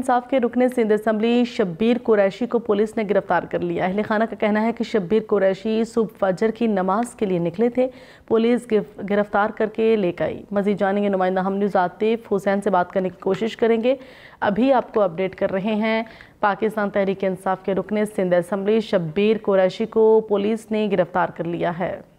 इंसाफ के रुकने सिंध असम्बली शब्बीर कुरैशी को पुलिस ने गिरफ्तार कर लिया अहले खाना का कहना है कि शब्बीर कुरैशी सुबह फजर की नमाज के लिए निकले थे पुलिस गिरफ्तार करके ले आई मजीद जानेंगे नुमाइंदा हम न्यूज़ आतिफ हुसैन से बात करने की कोशिश करेंगे अभी आपको अपडेट कर रहे हैं पाकिस्तान तहरीक इंसाफ के रुकने सिंध असम्बली शब्बीर कुरैशी को पुलिस ने गिरफ्तार कर लिया है